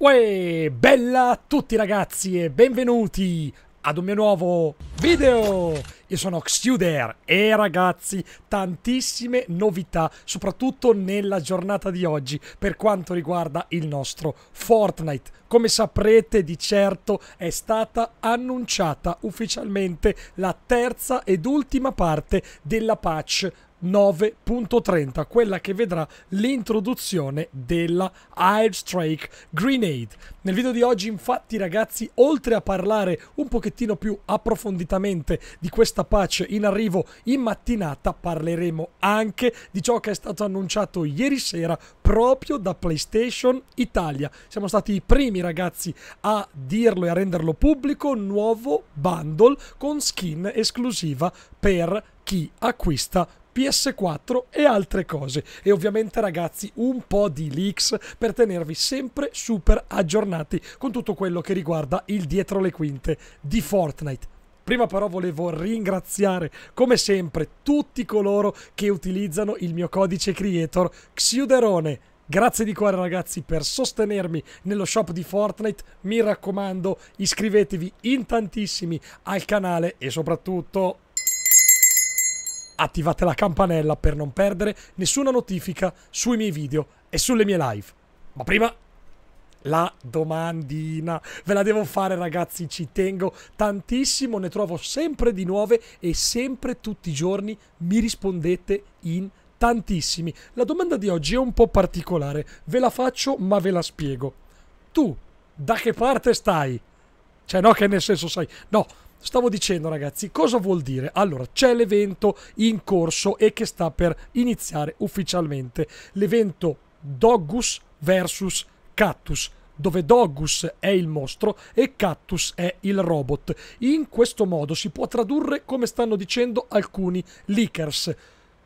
Uè, bella a tutti ragazzi e benvenuti ad un mio nuovo video! Io sono Xuder e ragazzi, tantissime novità, soprattutto nella giornata di oggi per quanto riguarda il nostro Fortnite. Come saprete di certo è stata annunciata ufficialmente la terza ed ultima parte della patch 9.30, quella che vedrà l'introduzione della Air Grenade. Nel video di oggi infatti ragazzi, oltre a parlare un pochettino più approfonditamente di questa patch in arrivo in mattinata, parleremo anche di ciò che è stato annunciato ieri sera proprio da PlayStation Italia. Siamo stati i primi ragazzi a dirlo e a renderlo pubblico, nuovo bundle con skin esclusiva per chi acquista PS4 e altre cose. E ovviamente ragazzi un po' di leaks per tenervi sempre super aggiornati con tutto quello che riguarda il dietro le quinte di Fortnite. Prima però volevo ringraziare come sempre tutti coloro che utilizzano il mio codice creator Xiuderone. Grazie di cuore ragazzi per sostenermi nello shop di Fortnite, mi raccomando iscrivetevi in tantissimi al canale e soprattutto attivate la campanella per non perdere nessuna notifica sui miei video e sulle mie live. Ma prima la domandina. Ve la devo fare, ragazzi, ci tengo tantissimo, ne trovo sempre di nuove e sempre tutti i giorni mi rispondete in tantissimi. La domanda di oggi è un po' particolare, ve la faccio ma ve la spiego. Tu da che parte stai? Cioè no che nel senso sai, no, Stavo dicendo ragazzi, cosa vuol dire? Allora, c'è l'evento in corso e che sta per iniziare ufficialmente, l'evento Doggus vs Cactus dove Doggus è il mostro e Cactus è il robot. In questo modo si può tradurre come stanno dicendo alcuni leakers.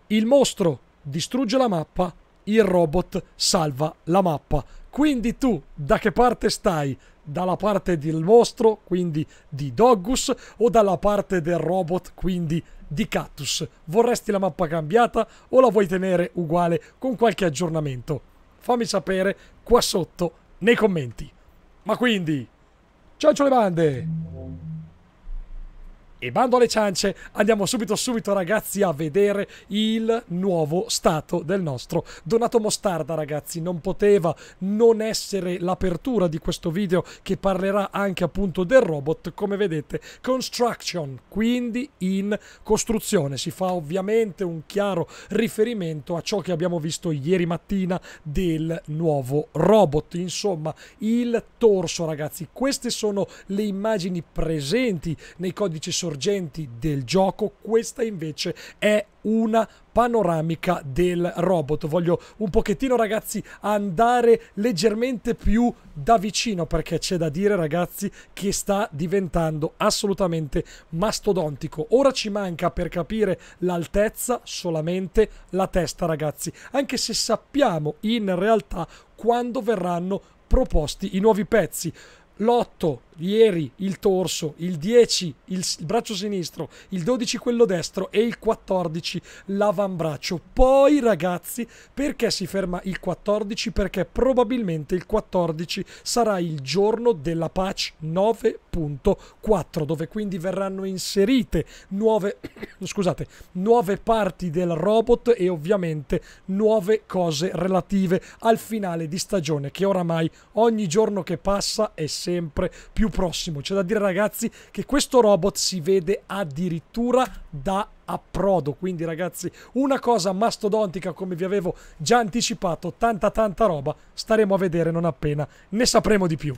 Il mostro distrugge la mappa, il robot salva la mappa. Quindi tu da che parte stai? Dalla parte del mostro, quindi di Doggus, o dalla parte del robot, quindi di Cactus? Vorresti la mappa cambiata o la vuoi tenere uguale con qualche aggiornamento? Fammi sapere qua sotto nei commenti. Ma quindi, ciao ciao le bande! E bando alle ciance, andiamo subito subito ragazzi a vedere il nuovo stato del nostro Donato Mostarda ragazzi. Non poteva non essere l'apertura di questo video che parlerà anche appunto del robot, come vedete. Construction, quindi in costruzione. Si fa ovviamente un chiaro riferimento a ciò che abbiamo visto ieri mattina del nuovo robot. Insomma, il torso ragazzi. Queste sono le immagini presenti nei codici sorveglianti sorgenti del gioco, questa invece è una panoramica del robot. Voglio un pochettino, ragazzi, andare leggermente più da vicino perché c'è da dire, ragazzi, che sta diventando assolutamente mastodontico. Ora ci manca per capire l'altezza solamente la testa, ragazzi, anche se sappiamo in realtà quando verranno proposti i nuovi pezzi. L'8 ieri il torso, il 10 il, il, braccio sinistro, il 12 quello destro e il 14 l'avambraccio. Poi ragazzi, perché si ferma il 14? Perché probabilmente il 14 sarà il giorno della patch 9.4 dove quindi verranno inserite nuove scusate, nuove parti del robot e ovviamente nuove cose relative al finale di stagione che oramai ogni giorno che passa è sempre più prossimo. C'è da dire ragazzi che questo robot si vede addirittura da approdo. Quindi ragazzi, una cosa mastodontica come vi avevo già anticipato, tanta tanta roba, staremo a vedere non appena ne sapremo di più.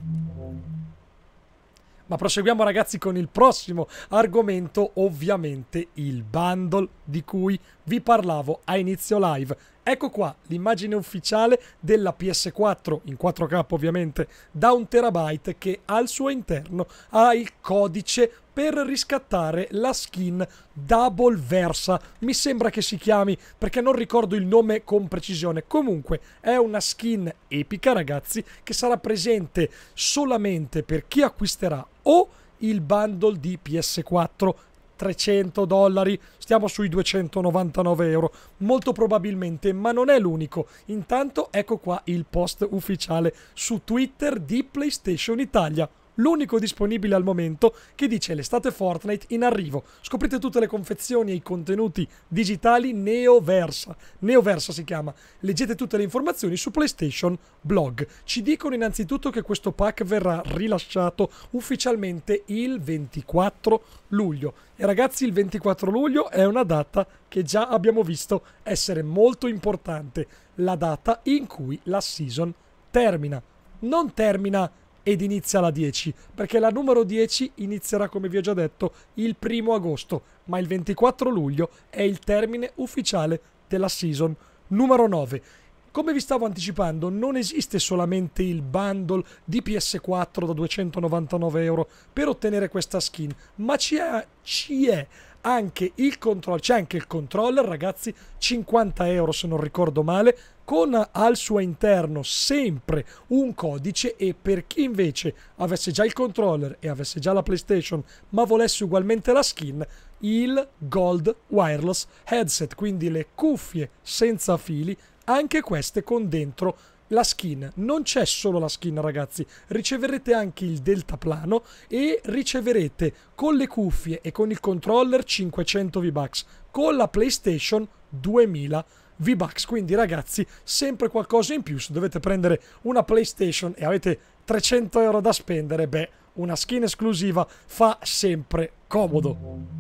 Ma proseguiamo ragazzi con il prossimo argomento, ovviamente il bundle di cui vi parlavo a inizio live Ecco qua l'immagine ufficiale della PS4 in 4K ovviamente da un terabyte che al suo interno ha il codice per riscattare la skin Double Versa. Mi sembra che si chiami perché non ricordo il nome con precisione. Comunque è una skin epica ragazzi che sarà presente solamente per chi acquisterà o il bundle di PS4 300 dollari, stiamo sui 299 euro, molto probabilmente, ma non è l'unico. Intanto ecco qua il post ufficiale su Twitter di PlayStation Italia l'unico disponibile al momento che dice l'estate Fortnite in arrivo. Scoprite tutte le confezioni e i contenuti digitali Neoversa. Neoversa si chiama. Leggete tutte le informazioni su PlayStation Blog. Ci dicono innanzitutto che questo pack verrà rilasciato ufficialmente il 24 luglio. E ragazzi, il 24 luglio è una data che già abbiamo visto essere molto importante, la data in cui la season termina. Non termina ed inizia la 10, perché la numero 10 inizierà, come vi ho già detto, il primo agosto, ma il 24 luglio è il termine ufficiale della season numero 9. Come vi stavo anticipando, non esiste solamente il bundle di PS4 da 299 euro per ottenere questa skin, ma ci è, ci è anche il controller, c'è anche il controller ragazzi, 50 euro se non ricordo male, con al suo interno sempre un codice e per chi invece avesse già il controller e avesse già la PlayStation ma volesse ugualmente la skin, il Gold Wireless Headset, quindi le cuffie senza fili, anche queste con dentro la skin. Non c'è solo la skin, ragazzi. Riceverete anche il deltaplano e riceverete con le cuffie e con il controller 500 V-Bucks, con la PlayStation 2000 V-Bucks. Quindi, ragazzi, sempre qualcosa in più. Se dovete prendere una PlayStation e avete 300 euro da spendere, beh, una skin esclusiva fa sempre comodo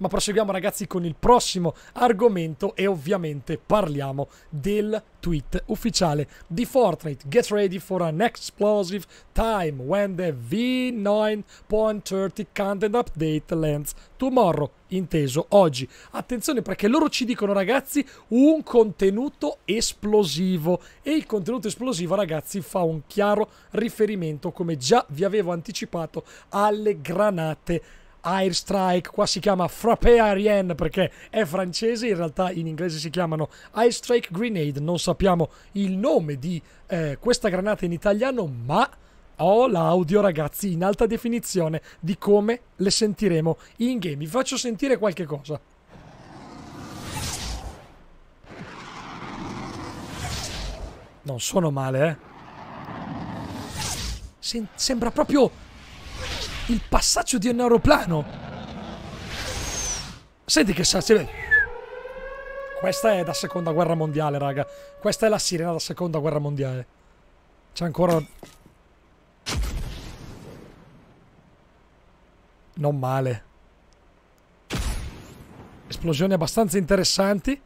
ma proseguiamo ragazzi con il prossimo argomento e ovviamente parliamo del tweet ufficiale di Fortnite. Get ready for an explosive time when the V9.30 content update lands tomorrow, inteso oggi. Attenzione perché loro ci dicono ragazzi un contenuto esplosivo e il contenuto esplosivo ragazzi fa un chiaro riferimento come già vi avevo anticipato alle granate Airstrike, qua si chiama Frappe Arienne perché è francese, in realtà in inglese si chiamano Airstrike Grenade, non sappiamo il nome di eh, questa granata in italiano, ma ho l'audio ragazzi in alta definizione di come le sentiremo in game, vi faccio sentire qualche cosa. Non sono male, eh. Sem sembra proprio il passaggio di un aeroplano. Senti che sa, Questa è da seconda guerra mondiale, raga. Questa è la sirena da seconda guerra mondiale. C'è ancora... Non male. Esplosioni abbastanza interessanti.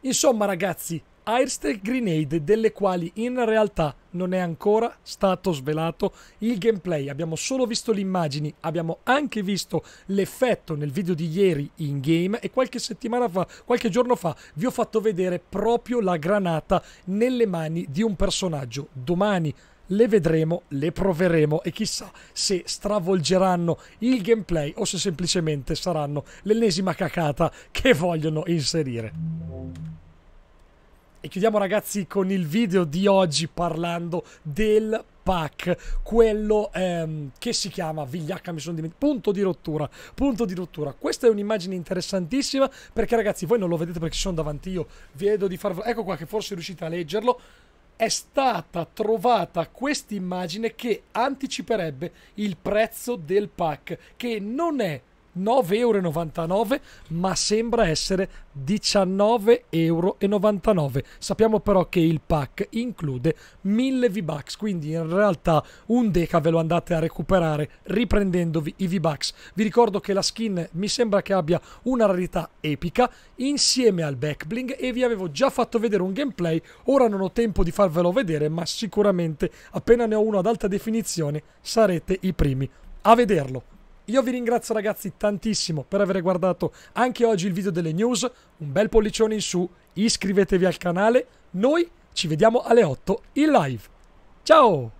Insomma, ragazzi, airstrike grenade delle quali in realtà non è ancora stato svelato il gameplay. Abbiamo solo visto le immagini, abbiamo anche visto l'effetto nel video di ieri in game e qualche settimana fa, qualche giorno fa, vi ho fatto vedere proprio la granata nelle mani di un personaggio. Domani le vedremo, le proveremo e chissà se stravolgeranno il gameplay o se semplicemente saranno l'ennesima cacata che vogliono inserire. E chiudiamo ragazzi con il video di oggi parlando del pack, quello ehm, che si chiama vigliacca mi sono dimenticato, punto di rottura, punto di rottura. Questa è un'immagine interessantissima perché ragazzi voi non lo vedete perché sono davanti io, vedo di farvelo, ecco qua che forse riuscite a leggerlo, è stata trovata questa immagine che anticiperebbe il prezzo del pack che non è 9,99€, ma sembra essere 19,99€. Sappiamo però che il pack include 1000 V-Bucks, quindi in realtà un deca ve lo andate a recuperare riprendendovi i V-Bucks. Vi ricordo che la skin mi sembra che abbia una rarità epica insieme al backbling e vi avevo già fatto vedere un gameplay, ora non ho tempo di farvelo vedere, ma sicuramente appena ne ho uno ad alta definizione sarete i primi a vederlo. Io vi ringrazio ragazzi tantissimo per aver guardato anche oggi il video delle news, un bel pollicione in su, iscrivetevi al canale, noi ci vediamo alle 8 in live. Ciao!